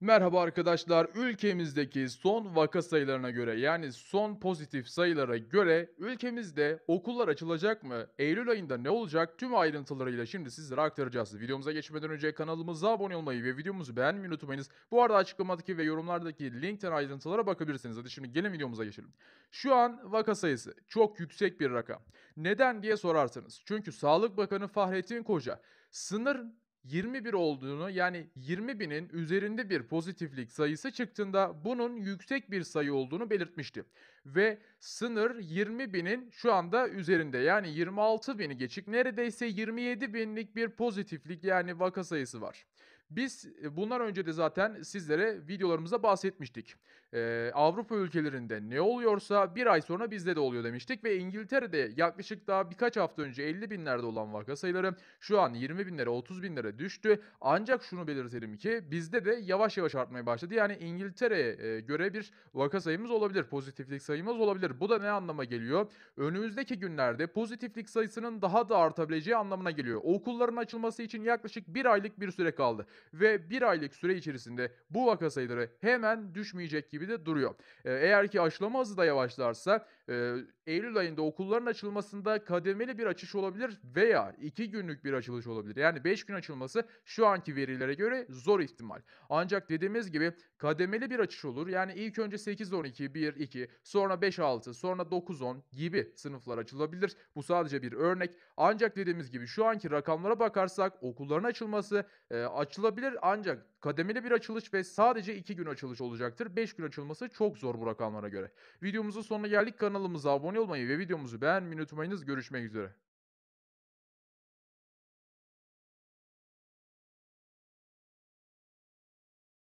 Merhaba arkadaşlar. Ülkemizdeki son vaka sayılarına göre yani son pozitif sayılara göre ülkemizde okullar açılacak mı? Eylül ayında ne olacak? Tüm ayrıntılarıyla şimdi sizlere aktaracağız. Videomuza geçmeden önce kanalımıza abone olmayı ve videomuzu beğenmeyi unutmayınız. Bu arada açıklamadaki ve yorumlardaki linkten ayrıntılara bakabilirsiniz. Hadi şimdi gelin videomuza geçelim. Şu an vaka sayısı çok yüksek bir rakam. Neden diye sorarsınız. Çünkü Sağlık Bakanı Fahrettin Koca sınır 21 olduğunu yani 20 binin üzerinde bir pozitiflik sayısı çıktığında bunun yüksek bir sayı olduğunu belirtmişti. Ve sınır 20 binin şu anda üzerinde yani 26 bini geçik neredeyse 27 binlik bir pozitiflik yani vaka sayısı var. Biz e, bunlar önce de zaten sizlere videolarımıza bahsetmiştik. Ee, Avrupa ülkelerinde ne oluyorsa bir ay sonra bizde de oluyor demiştik ve İngiltere'de yaklaşık daha birkaç hafta önce 50 binlerde olan vaka sayıları şu an 20 binlere 30 binlere düştü. Ancak şunu belirtelim ki bizde de yavaş yavaş artmaya başladı. Yani İngiltere'ye e, göre bir vaka sayımız olabilir, pozitiflik sayımız olabilir. Bu da ne anlama geliyor? Önümüzdeki günlerde pozitiflik sayısının daha da artabileceği anlamına geliyor. Okulların açılması için yaklaşık bir aylık bir süre kaldı ve bir aylık süre içerisinde bu vaka sayıları hemen düşmeyecek gibi de duruyor. eğer ki aşılama hızı da yavaşlarsa Eylül ayında okulların açılmasında kademeli bir açış olabilir veya 2 günlük bir açılış olabilir. Yani 5 gün açılması şu anki verilere göre zor ihtimal. Ancak dediğimiz gibi kademeli bir açış olur. Yani ilk önce 8-12, 1-2, sonra 5-6, sonra 9-10 gibi sınıflar açılabilir. Bu sadece bir örnek. Ancak dediğimiz gibi şu anki rakamlara bakarsak okulların açılması e, açılabilir yapılabilir ancak kademeli bir açılış ve sadece 2 gün açılış olacaktır. 5 gün açılması çok zor bu rakamlara göre. Videomuzun sonuna geldik. Kanalımıza abone olmayı ve videomuzu beğenmeyi unutmayınız. Görüşmek üzere.